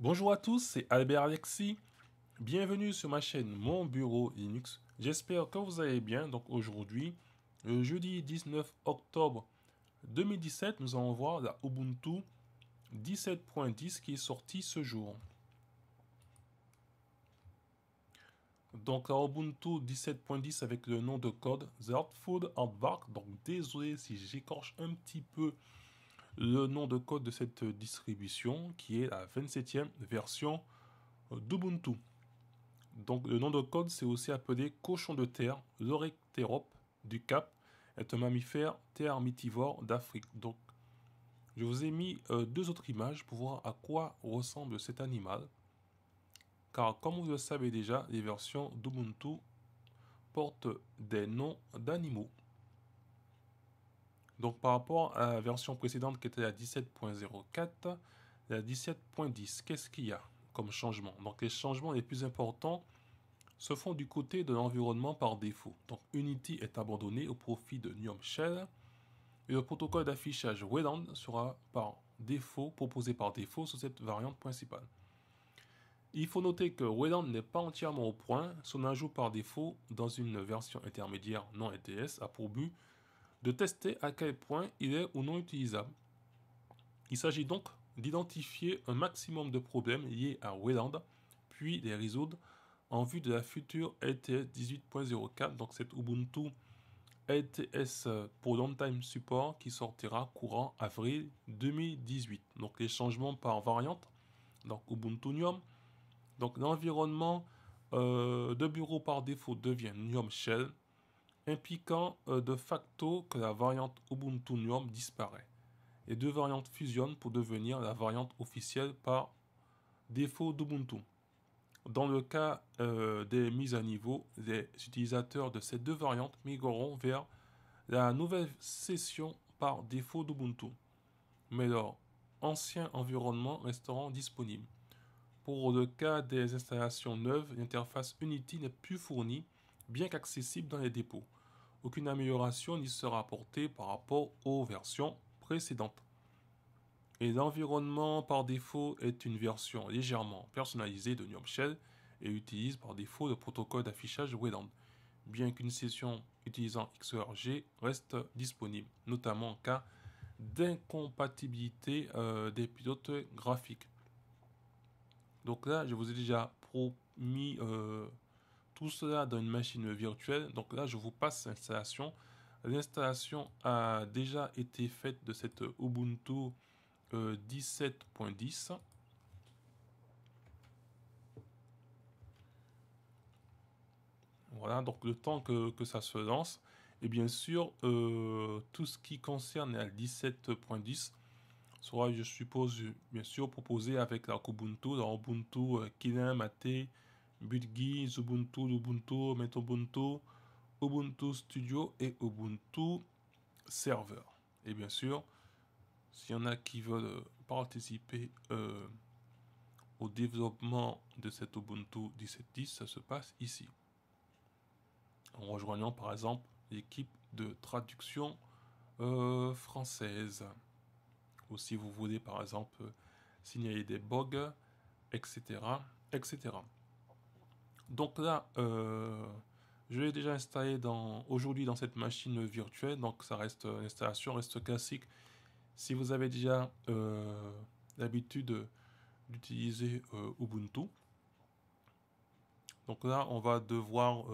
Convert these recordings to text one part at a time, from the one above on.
Bonjour à tous, c'est Albert Alexis. Bienvenue sur ma chaîne Mon Bureau Linux. J'espère que vous allez bien. Donc aujourd'hui, le euh, jeudi 19 octobre 2017, nous allons voir la Ubuntu 17.10 qui est sortie ce jour. Donc la Ubuntu 17.10 avec le nom de code Zartfood embarque Donc désolé si j'écorche un petit peu le nom de code de cette distribution qui est la 27e version euh, d'Ubuntu. Donc le nom de code c'est aussi appelé cochon de terre, l'orecterop du Cap, est un mammifère termitivore d'Afrique. Donc je vous ai mis euh, deux autres images pour voir à quoi ressemble cet animal. Car comme vous le savez déjà, les versions d'Ubuntu portent des noms d'animaux. Donc par rapport à la version précédente qui était la 17.04, la 17.10, qu'est-ce qu'il y a comme changement Donc les changements les plus importants se font du côté de l'environnement par défaut. Donc Unity est abandonné au profit de Neom Shell et le protocole d'affichage Wayland sera par défaut proposé par défaut sur cette variante principale. Il faut noter que Wayland n'est pas entièrement au point. Son ajout par défaut dans une version intermédiaire non ETS a pour but de tester à quel point il est ou non utilisable. Il s'agit donc d'identifier un maximum de problèmes liés à Wayland, puis les résoudre en vue de la future LTS 18.04, donc cette Ubuntu LTS pour Time Support qui sortira courant avril 2018. Donc les changements par variante, donc Ubuntu Nium. Donc l'environnement euh, de bureau par défaut devient Nium Shell impliquant euh, de facto que la variante Ubuntu-Gnome disparaît, et deux variantes fusionnent pour devenir la variante officielle par défaut d'Ubuntu. Dans le cas euh, des mises à niveau, les utilisateurs de ces deux variantes migreront vers la nouvelle session par défaut d'Ubuntu, mais leur ancien environnement resteront disponible. Pour le cas des installations neuves, l'interface Unity n'est plus fournie, bien qu'accessible dans les dépôts aucune amélioration n'y sera apportée par rapport aux versions précédentes. Et l'environnement par défaut est une version légèrement personnalisée de Gnome Shell et utilise par défaut le protocole d'affichage Wayland, bien qu'une session utilisant XORG e reste disponible, notamment en cas d'incompatibilité euh, des pilotes graphiques. Donc là, je vous ai déjà promis euh, tout cela dans une machine virtuelle. Donc là, je vous passe l'installation. L'installation a déjà été faite de cette Ubuntu 17.10. Euh, voilà, donc le temps que, ça se lance. Et bien sûr, euh, tout ce qui concerne la 17.10 sera, je suppose, bien sûr, proposé avec la Ubuntu, la Ubuntu euh, Kinemate BudGe, Ubuntu, Ubuntu, Metubuntu, Ubuntu Studio et Ubuntu Server. Et bien sûr, s'il y en a qui veulent euh, participer euh, au développement de cet Ubuntu 17.10, ça se passe ici. En rejoignant par exemple l'équipe de traduction euh, française. Ou si vous voulez par exemple signaler des bugs, etc. etc. Donc là, euh, je l'ai déjà installé dans, aujourd'hui dans cette machine virtuelle, donc ça reste euh, l'installation reste classique. Si vous avez déjà euh, l'habitude d'utiliser Ubuntu, donc là on va devoir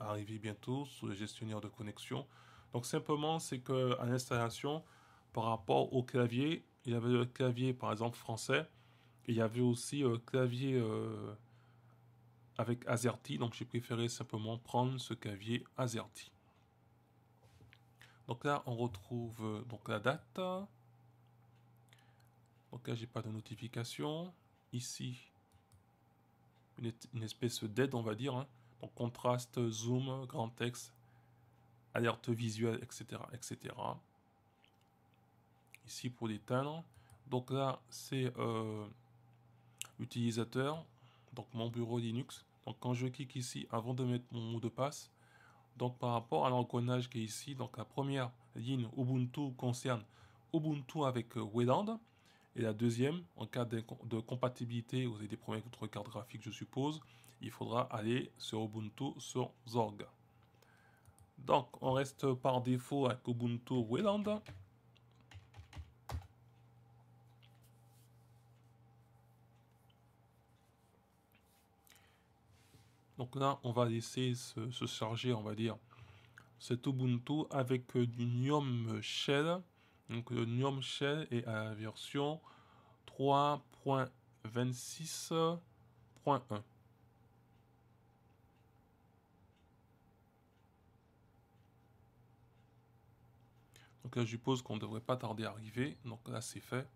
arriver bientôt sur le gestionnaire de connexion. Donc simplement c'est que à l'installation, par rapport au clavier, il y avait le clavier par exemple français, il y avait aussi le clavier avec AZERTY, donc j'ai préféré simplement prendre ce clavier AZERTY. Donc là, on retrouve euh, donc la date. Donc là, j'ai pas de notification. Ici, une, espèce d'aide, on va dire. Hein. Donc contraste, zoom, grand texte, alerte visuelle, etc., etc. Ici pour l'éteindre. Donc là, c'est euh, l'utilisateur, donc mon bureau Linux. Donc quand je clique ici, avant de mettre mon mot de passe, donc par rapport à l'encodage qui est ici, donc la première ligne Ubuntu concerne Ubuntu avec euh, Wayland. Et la deuxième, en cas de, de compatibilité, vous avez des problèmes avec votre carte graphique, je suppose, il faudra aller sur Ubuntu sur Zorg. Donc, on reste par défaut avec Ubuntu Wayland. Donc là, on va laisser se, charger, on va dire, cet Ubuntu avec euh, du Gnome Shell. Donc le Gnome Shell est à la version 3.26.1. Donc là, je suppose qu'on ne devrait pas tarder à arriver. Donc là, c'est fait.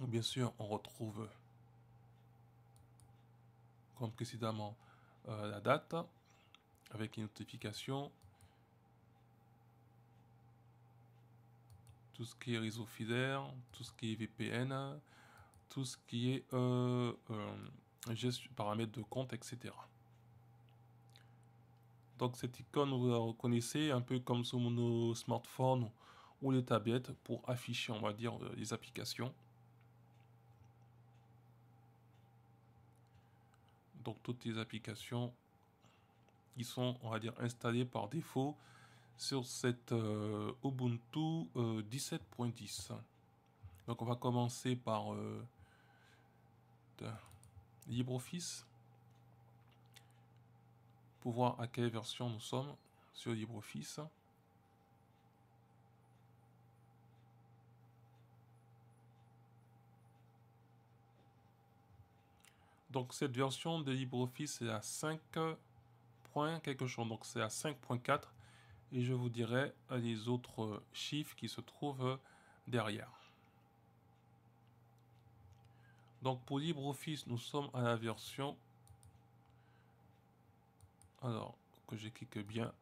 bien sûr, on retrouve comme précédemment euh, la date avec une notification. Tout ce qui est réseau filaire, tout ce qui est VPN, tout ce qui est euh, euh gestion, paramètres de compte, etc. Donc cette icône, vous la reconnaissez un peu comme sur nos smartphones ou les tablettes pour afficher, on va dire, euh, les applications. toutes les applications qui sont, on va dire, installées par défaut sur cette euh, Ubuntu 17.10. Euh, Donc on va commencer par euh, LibreOffice pour voir à quelle version nous sommes sur LibreOffice. donc cette version de LibreOffice est à 5 points quelque chose, donc c'est à 5.4 et je vous dirai les autres chiffres qui se trouvent derrière. Donc pour LibreOffice, nous sommes à la version alors que je clique bien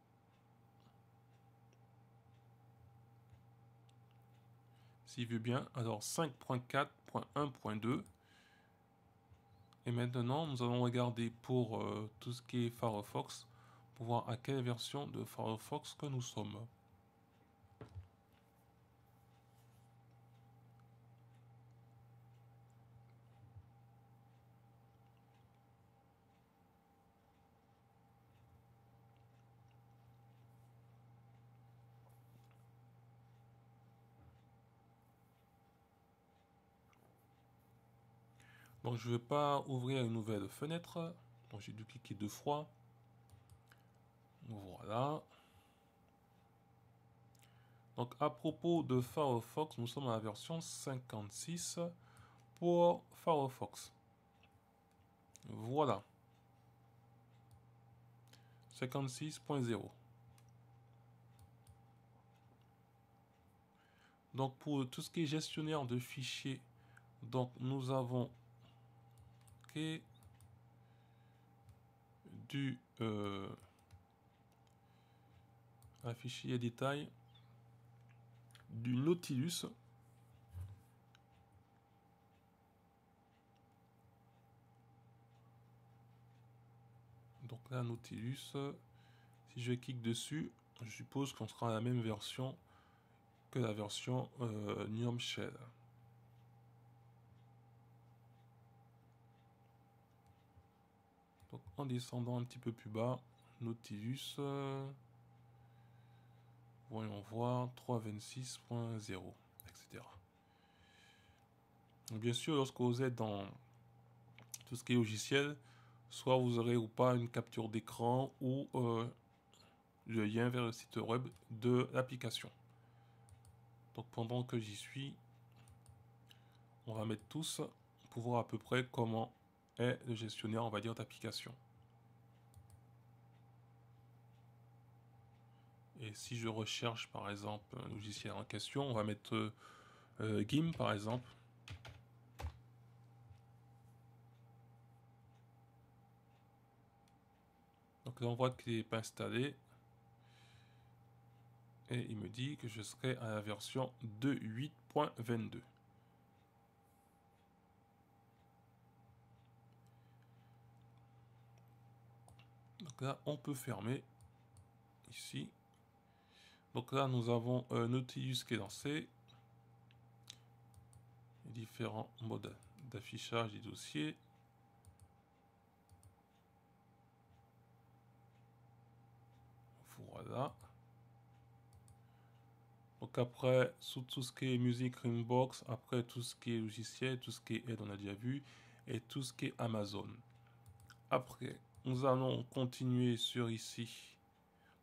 s'il veut bien alors 5.4.1.2 et maintenant, nous allons regarder pour euh, tout ce qui est Firefox, pour voir à quelle version de Firefox que nous sommes. Donc je ne vais pas ouvrir une nouvelle fenêtre. Donc j'ai dû cliquer deux fois. Voilà. Donc à propos de Firefox, nous sommes à la version 56 pour Firefox. Voilà. 56.0. Donc pour tout ce qui est gestionnaire de fichiers, donc nous avons du euh, fichier détail du Nautilus. Donc là, Nautilus, si je clique dessus, je suppose qu'on sera à la même version que la version euh, Shell. en descendant un petit peu plus bas, Nautilus, euh, voyons voir, 326.0, etc. bien sûr, lorsque vous êtes dans tout ce qui est logiciel, soit vous aurez ou pas une capture d'écran ou euh, le lien vers le site web de l'application. Donc pendant que j'y suis, on va mettre tous pour voir à peu près comment est le gestionnaire, on va dire, d'application. Et si je recherche par exemple un logiciel en question, on va mettre euh, euh par exemple. Donc là on voit qu'il n'est pas installé. Et il me dit que je serai à la version 2.8.22. Donc là, on peut fermer ici. Donc là, nous avons euh, Nautilus qui est lancé. différents modes d'affichage des dossiers. Voilà. Donc après, sous tout ce qui est musique Ringbox, après tout ce qui est logiciel, tout ce qui est aide, on a déjà vu, et tout ce qui est Amazon. Après, nous allons continuer sur ici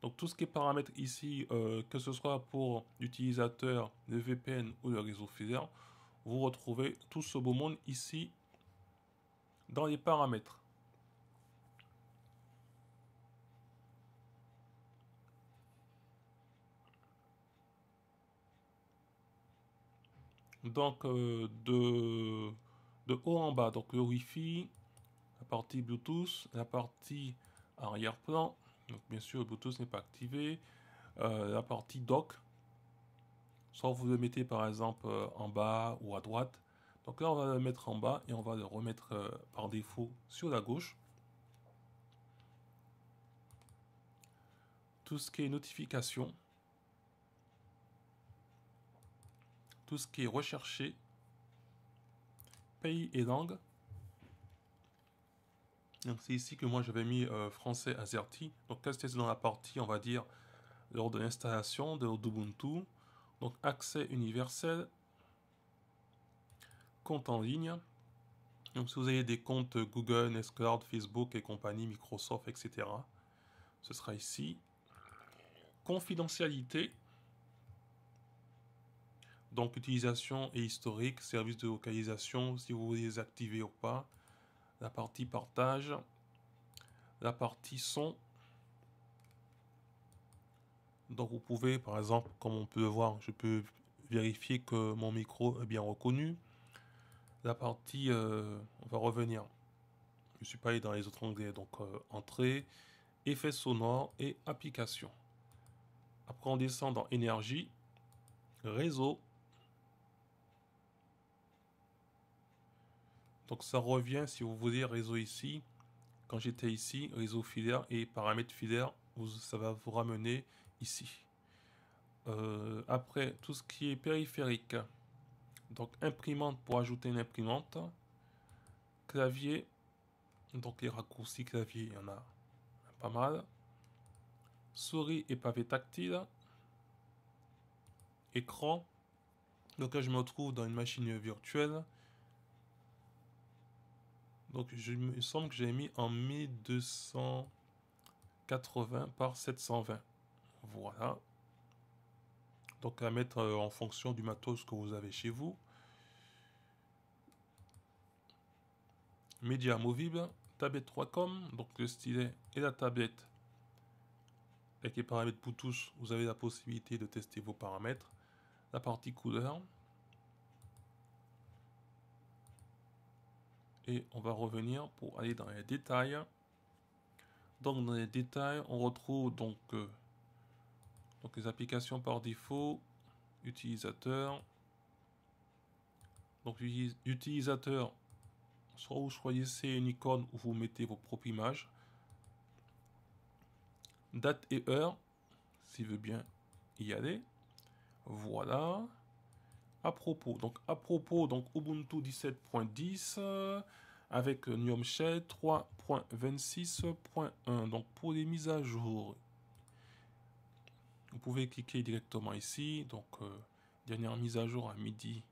donc tout ce qui est paramètres ici, euh, que ce soit pour l'utilisateur, le VPN ou le réseau filaire, vous retrouvez tout ce beau monde ici dans les paramètres. donc euh, de, de, haut en bas, donc le Wi-Fi, la partie Bluetooth, la partie arrière-plan, donc bien sûr, le Bluetooth n'est pas activé. Euh, la partie dock, soit vous le mettez par exemple euh, en bas ou à droite. Donc là, on va le mettre en bas et on va le remettre euh, par défaut sur la gauche. Tout ce qui est notification, tout ce qui est recherché, pays et langue, donc c'est ici que moi j'avais mis euh, français AZERTY. Donc que c'était dans la partie, on va dire, lors de l'installation de Ubuntu. Donc accès universel, compte en ligne. Donc si vous avez des comptes Google, Nextcloud, Facebook et compagnie, Microsoft, etc. Ce sera ici. Confidentialité. Donc utilisation et historique, service de localisation, si vous voulez les activer ou pas la partie partage, la partie son. Donc vous pouvez, par exemple, comme on peut voir, je peux vérifier que mon micro est bien reconnu. La partie, euh, on va revenir. Je suis pas allé dans les autres onglets, donc euh, entrée, effets sonores et application Après on descend dans énergie, réseau, Donc ça revient, si vous voulez, réseau ici. Quand j'étais ici, réseau filaire et paramètres filaire, ça va vous ramener ici. Euh, après, tout ce qui est périphérique. Donc imprimante pour ajouter une imprimante. Clavier. Donc les raccourcis clavier, il y en a pas mal. Souris et pavé tactile. Écran. Donc là, je me retrouve dans une machine virtuelle. Donc, il me semble que j'ai mis en 1280 par 720. Voilà. Donc, à mettre euh, en fonction du matos que vous avez chez vous. Média movible, tablette 3com, donc le stylet et la tablette. Avec les paramètres Bluetooth, vous avez la possibilité de tester vos paramètres. La partie couleur, et on va revenir pour aller dans les détails. Donc dans les détails, on retrouve donc, euh, donc les applications par défaut, utilisateur. Donc utilisateur, soit vous choisissez une icône où vous mettez vos propres images. Date et heure, s'il veut bien y aller. Voilà à propos. Donc à propos, donc Ubuntu 17.10 euh, avec Gnome 3.26.1. Donc pour les mises à jour, vous pouvez cliquer directement ici. Donc euh, dernière mise à jour à midi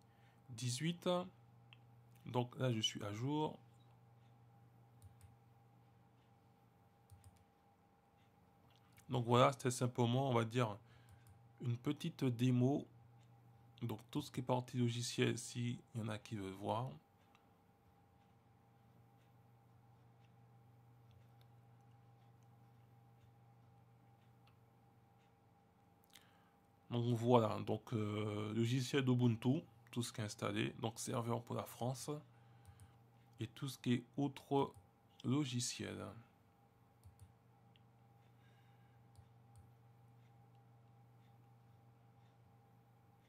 18. Donc là je suis à jour. Donc voilà, c'était simplement, on va dire, une petite démo donc tout ce qui est partie logicielle, s'il y en a qui veulent voir. Donc voilà, donc euh, logiciel d'Ubuntu, tout ce qui est installé, donc serveur pour la France et tout ce qui est autre logiciel.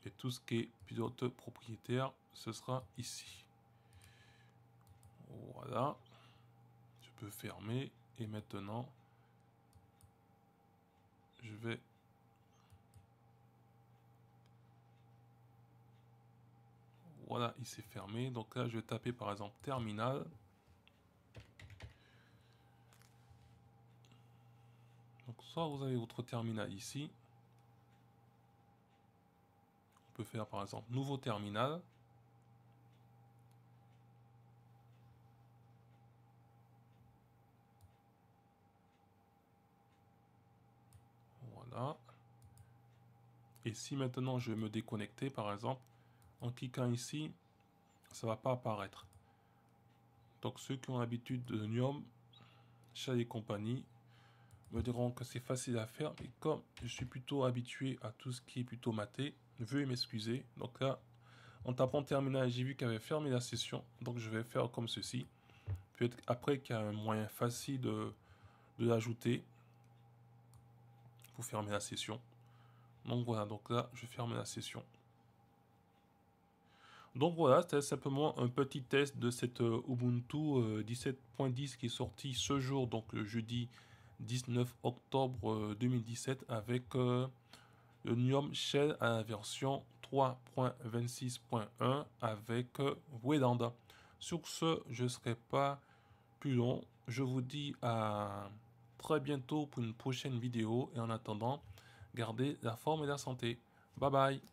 Et tout ce qui est pilote propriétaire, ce sera ici. Voilà. Je peux fermer. Et maintenant, je vais... Voilà, il s'est fermé. Donc là, je vais taper par exemple terminal. Donc soit vous avez votre terminal ici, peut faire par exemple nouveau terminal. Voilà. Et si maintenant je vais me déconnecter par exemple, en cliquant ici, ça va pas apparaître. Donc ceux qui ont l'habitude de Nium, chez et compagnie, me diront que c'est facile à faire. Et comme je suis plutôt habitué à tout ce qui est plutôt maté, veuillez m'excuser. Donc là, en tapant terminal, j'ai vu qu'elle avait fermé la session. Donc je vais faire comme ceci. Peut-être après qu'il y a un moyen facile de, l'ajouter. Pour fermer la session. Donc voilà, donc là, je ferme la session. Donc voilà, c'était simplement un petit test de cette euh, Ubuntu 17.10 euh, qui est sorti ce jour, donc le jeudi 19 octobre 2017, euh, avec le Nium Shell à la version 3.26.1 avec Wedanda. Sur ce, je ne serai pas plus long. Je vous dis à très bientôt pour une prochaine vidéo. Et en attendant, gardez la forme et la santé. Bye bye